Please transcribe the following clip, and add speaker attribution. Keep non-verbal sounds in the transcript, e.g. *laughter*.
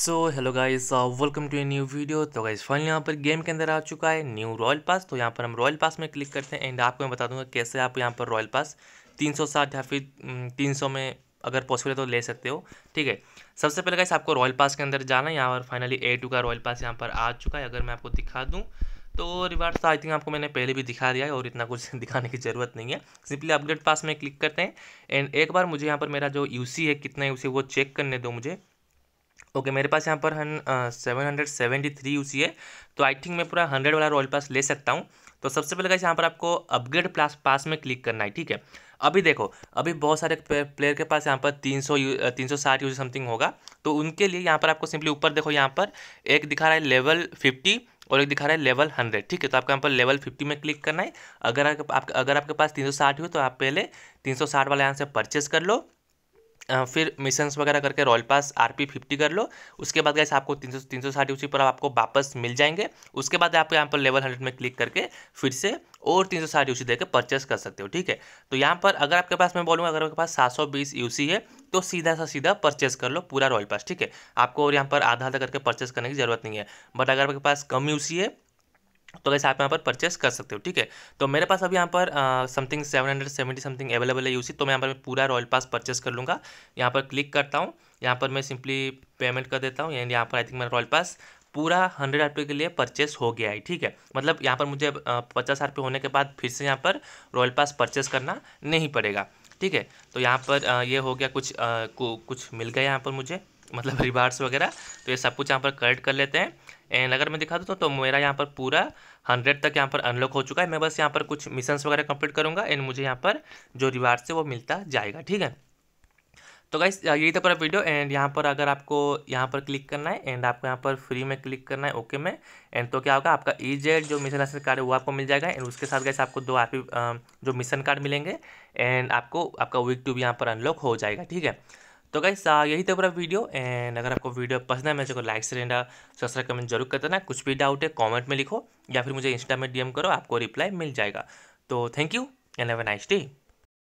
Speaker 1: so hello guys welcome to a new video तो guys finally यहाँ पर game के अंदर आ चुका है न्यू रॉयल पास तो यहाँ पर हम रॉयल पास में क्लिक करते हैं एंड आपको मैं बता दूंगा कैसे आप यहाँ पर रॉयल पास 360 या फिर 300 हम्म, में अगर पॉसिबल है तो ले सकते हो ठीक है सबसे पहले गाइस आपको रॉयल पास के अंदर जाना है यहाँ पर फाइनली ए टू का रॉयल पास यहाँ पर आ चुका है अगर मैं आपको दिखा दूँ तो तो आई थिंक आपको मैंने पहले भी दिखा दिया है और इतना कुछ *laughs* दिखाने की ज़रूरत नहीं है सिंपली अपग्रेड पास में क्लिक करते हैं एंड एक बार मुझे यहाँ पर मेरा जो यू है कितना यूसी है वो चेक करने दो मुझे ओके okay, मेरे पास यहाँ पर हन सेवन हंड्रेड सेवेंटी थ्री यू है तो आई थिंक मैं पूरा हंड्रेड वाला रॉयल पास ले सकता हूँ तो सबसे पहले कैसे यहाँ पर आपको अपग्रेड प्लास पास में क्लिक करना है ठीक है अभी देखो अभी बहुत सारे प्लेयर के पास यहाँ पर तीन सौ तीन सौ साठ यूज समथिंग होगा तो उनके लिए यहाँ पर आपको सिंपली ऊपर देखो यहाँ पर एक दिखा रहा है लेवल फिफ्टी और एक दिखा रहा है लेवल हंड्रेड ठीक है तो आपको यहाँ पर लेवल फिफ्टी में क्लिक करना है अगर आप, आप अगर आपके पास तीन सौ साठ हो तो आप पहले तीन सौ साठ वाला यहाँ से परचेस कर लो फिर मिशंस वगैरह करके royal pass R P fifty कर लो उसके बाद गए आपको तीन सौ तीन सौ साठ यूसी पर आपको वापस मिल जाएंगे उसके बाद आप यहाँ पर लेवल हंड्रेड में क्लिक करके फिर से और तीन सौ साठ यूसी देकर परचेस कर सकते हो ठीक है तो यहाँ पर अगर आपके पास मैं बोलूँगा अगर आपके पास सात सौ बीस यूसी है तो सीधा सा सीधा परचेस कर लो पूरा रॉयल पास ठीक है आपको और यहाँ पर आधा आधा करके परचेस करने की जरूरत नहीं है बट अगर आपके पास कम यूसी है तो वैसे आप यहाँ पर परचेस कर सकते हो ठीक है तो मेरे पास अभी यहाँ पर something seven hundred seventy something available है यूसी तो मैं यहाँ पर पूरा रॉयल पास परचेस कर लूँगा यहाँ पर क्लिक करता हूँ यहाँ पर मैं सिंपली पेमेंट कर देता हूँ एंड यहाँ पर आई थिंक मेरा रॉयल पास पूरा हंड्रेड आर के लिए परचेस हो गया है ठीक है मतलब यहाँ पर मुझे पचास आर होने के बाद फिर से यहाँ पर रॉयल पास परचेस करना नहीं पड़ेगा ठीक है तो यहाँ पर ये हो गया कुछ कुछ मिल गया यहाँ पर मुझे मतलब रिवार्ड्स वगैरह तो ये सब कुछ यहाँ पर कलेक्ट कर लेते हैं एंड अगर मैं दिखा दूँ तो, तो मेरा यहाँ पर पूरा हंड्रेड तक यहाँ पर अनलॉक हो चुका है मैं बस यहाँ पर कुछ मिशंस वगैरह कंप्लीट करूँगा एंड मुझे यहाँ पर जो रिवार्ड्स है वो मिलता जाएगा ठीक है तो गाइस यही था पूरा वीडियो एंड यहाँ पर अगर आपको यहाँ पर क्लिक करना है एंड आपको यहाँ पर फ्री में क्लिक करना है ओके में एंड तो क्या होगा आपका ई e जेड जो मिशन लाइसेंस कार्ड है वो आपको मिल जाएगा एंड उसके साथ गाइस आपको दो आर जो मिशन कार्ड मिलेंगे एंड आपको आपका वीक टू भी यहाँ पर अनलॉक हो जाएगा ठीक है तो सा यही था पूरा वीडियो एंड अगर आपको वीडियो पसंद है मेरे को लाइक रहना सब्सक्राइब कमेंट जरूर कर देना कुछ भी डाउट है कॉमेंट में लिखो या फिर मुझे इंस्टा में डीएम करो आपको रिप्लाई मिल जाएगा तो thank you and have a nice day